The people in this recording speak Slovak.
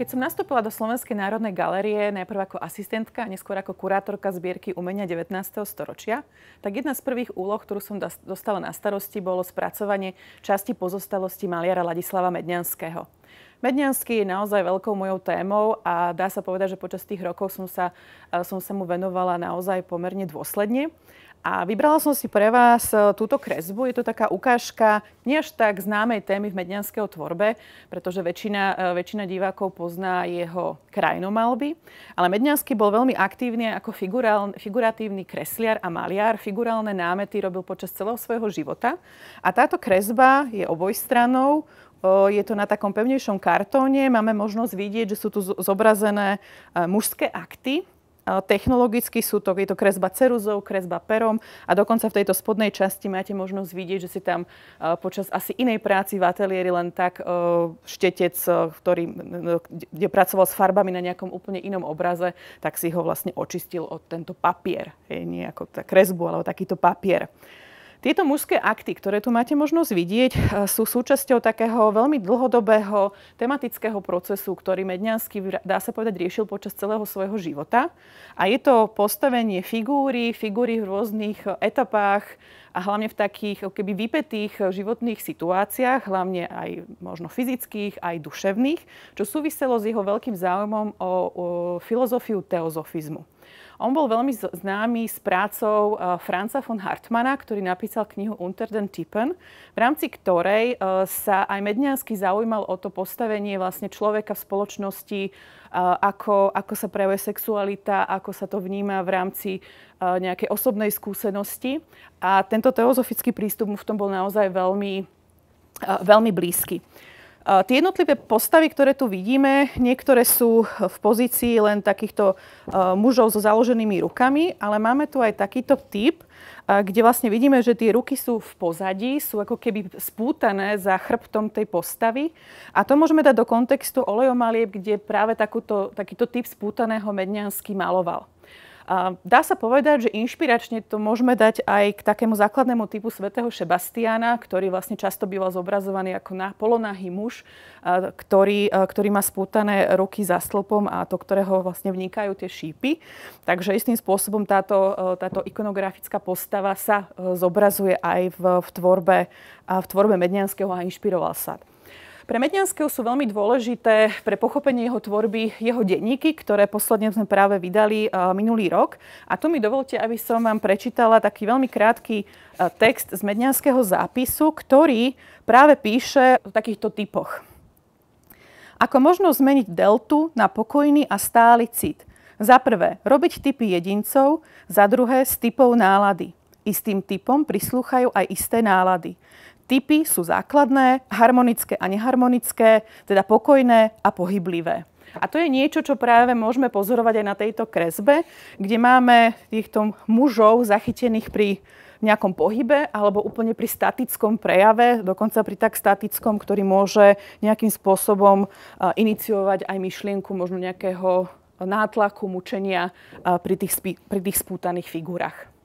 Keď som nastúpila do Slovenskej národnej galerie, najprv ako asistentka, a neskôr ako kurátorka zbierky umenia 19. storočia, tak jedna z prvých úloh, ktorú som dostala na starosti, bolo spracovanie časti pozostalosti maliara Ladislava Medňanského. Medňanský je naozaj veľkou mojou témou a dá sa povedať, že počas tých rokov som sa, e, som sa mu venovala naozaj pomerne dôsledne. A vybrala som si pre vás e, túto kresbu. Je to taká ukážka nie až tak známej témy v medňanského tvorbe, pretože väčšina, e, väčšina divákov pozná jeho krajinomalby. Ale Medňanský bol veľmi aktívny ako figurál, figuratívny kresliar a maliar. Figurálne námety robil počas celého svojho života. A táto kresba je obojstranou, e, je to na takom pevnejšom kartóne, máme možnosť vidieť, že sú tu zobrazené mužské akty, technologicky sú to, je to kresba ceruzou, kresba perom a dokonca v tejto spodnej časti máte možnosť vidieť, že si tam počas asi inej práci v ateliéri len tak e, štetec, e, ktorý, e, kde pracoval s farbami na nejakom úplne inom obraze, tak si ho vlastne očistil od tento papier. Je nie ako tá kresbu, alebo takýto papier. Tieto mužské akty, ktoré tu máte možnosť vidieť, eh, sú súčasťou takého veľmi dlhodobého tematického procesu, ktorý Medňanský, dá sa povedať, riešil počas celého svojho života. A je to postavenie figúry, figúry v rôznych etapách, a hlavne v takých keby vypetých eh, životných situáciách, hlavne aj možno fyzických, aj duševných, čo súviselo s jeho veľkým záujmom o, o filozofiu teozofizmu. On bol veľmi známy s prácou eh, Franca von Hartmana, ktorý napísal knihu Unter den Tippen, v rámci ktorej eh, sa aj Medňansky zaujímal o to postavenie vlastne človeka v spoločnosti, ako, ako sa prejavuje sexualita, ako sa to vníma v rámci nejakej osobnej skúsenosti a tento teozofický prístup mu v tom bol naozaj veľmi, veľmi blízky. Tie jednotlivé postavy, ktoré tu vidíme, niektoré sú v pozícii len takýchto mužov so založenými rukami, ale máme tu aj takýto typ, kde vlastne vidíme, že tie ruky sú v pozadí, sú ako keby spútané za chrbtom tej postavy. A to môžeme dať do kontextu olejomalieb, kde práve takúto, takýto typ spútaného Medňanský maloval. Dá sa povedať, že inšpiračne to môžeme dať aj k takému základnému typu svätého Šebastiána, ktorý vlastne často býva zobrazovaný ako na, polonahý muž, ktorý, ktorý má spútané ruky za stĺpom a do ktorého vlastne vnikajú tie šípy. Takže istým spôsobom táto, e, táto ikonografická postava sa e, zobrazuje aj v, v, tvorbe, v tvorbe Medňanského a inšpiroval sa. Pre Medňanského sú veľmi dôležité pre pochopenie jeho tvorby jeho denníky, ktoré posledne sme práve vydali e, minulý rok. A tu mi dovolte, aby som vám prečítala taký veľmi krátky e, text z Medňanského zápisu, ktorý práve píše o takýchto typoch. Ako možno zmeniť deltu na pokojný a stály cit? Za prvé, robiť typy jedincov, za druhé, s typov nálady. Istým typom prislúchajú aj isté nálady. Typy sú základné, harmonické a neharmonické, teda pokojné a pohyblivé. A to je niečo, čo práve môžeme pozorovať aj na tejto kresbe, kde máme týchto mužov zachytených pri nejakom pohybe alebo úplne pri statickom prejave, dokonca pri tak statickom, ktorý môže nejakým spôsobom e, iniciovať aj myšlienku možno nejakého nátlaku, mučenia e, pri tých, pri tých spútaných figurách.